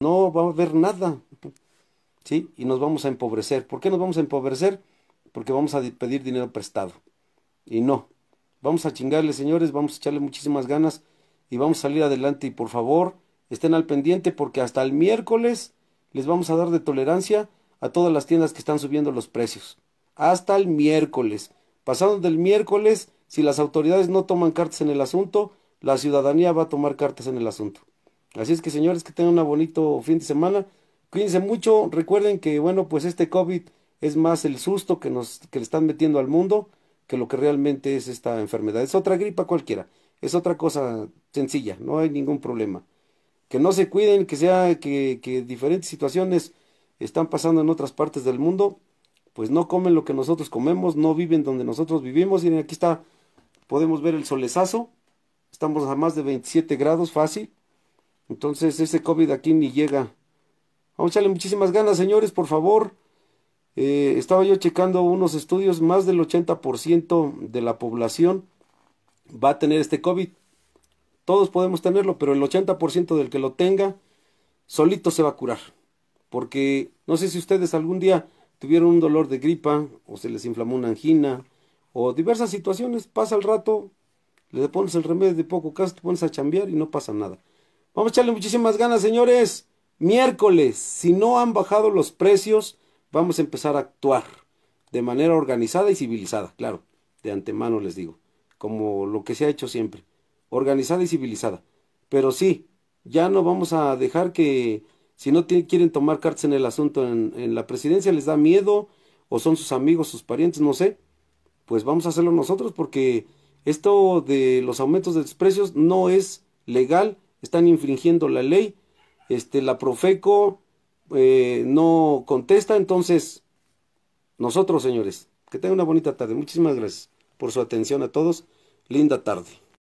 no va a ver nada. ¿Sí? Y nos vamos a empobrecer. ¿Por qué nos vamos a empobrecer? Porque vamos a pedir dinero prestado. Y no. Vamos a chingarle, señores, vamos a echarle muchísimas ganas y vamos a salir adelante. Y por favor, estén al pendiente porque hasta el miércoles les vamos a dar de tolerancia a todas las tiendas que están subiendo los precios. Hasta el miércoles. Pasando del miércoles, si las autoridades no toman cartas en el asunto, la ciudadanía va a tomar cartas en el asunto. Así es que señores, que tengan un bonito fin de semana. Cuídense mucho. Recuerden que, bueno, pues este COVID es más el susto que nos que le están metiendo al mundo que lo que realmente es esta enfermedad. Es otra gripa cualquiera. Es otra cosa sencilla. No hay ningún problema. Que no se cuiden, que sea que, que diferentes situaciones están pasando en otras partes del mundo. Pues no comen lo que nosotros comemos, no viven donde nosotros vivimos. Miren, aquí está, podemos ver el solezazo. Estamos a más de 27 grados, fácil. Entonces ese COVID aquí ni llega. Vamos a echarle muchísimas ganas, señores, por favor. Eh, estaba yo checando unos estudios, más del 80% de la población va a tener este COVID. Todos podemos tenerlo, pero el 80% del que lo tenga, solito se va a curar. Porque no sé si ustedes algún día tuvieron un dolor de gripa, o se les inflamó una angina, o diversas situaciones, pasa el rato, le pones el remedio de poco caso, te pones a chambear y no pasa nada. Vamos a echarle muchísimas ganas, señores. Miércoles, si no han bajado los precios, vamos a empezar a actuar de manera organizada y civilizada, claro, de antemano les digo, como lo que se ha hecho siempre, organizada y civilizada. Pero sí, ya no vamos a dejar que, si no quieren tomar cartas en el asunto en, en la presidencia, les da miedo, o son sus amigos, sus parientes, no sé, pues vamos a hacerlo nosotros porque esto de los aumentos de los precios no es legal están infringiendo la ley. Este, la Profeco eh, no contesta, entonces nosotros, señores, que tengan una bonita tarde. Muchísimas gracias por su atención a todos. Linda tarde.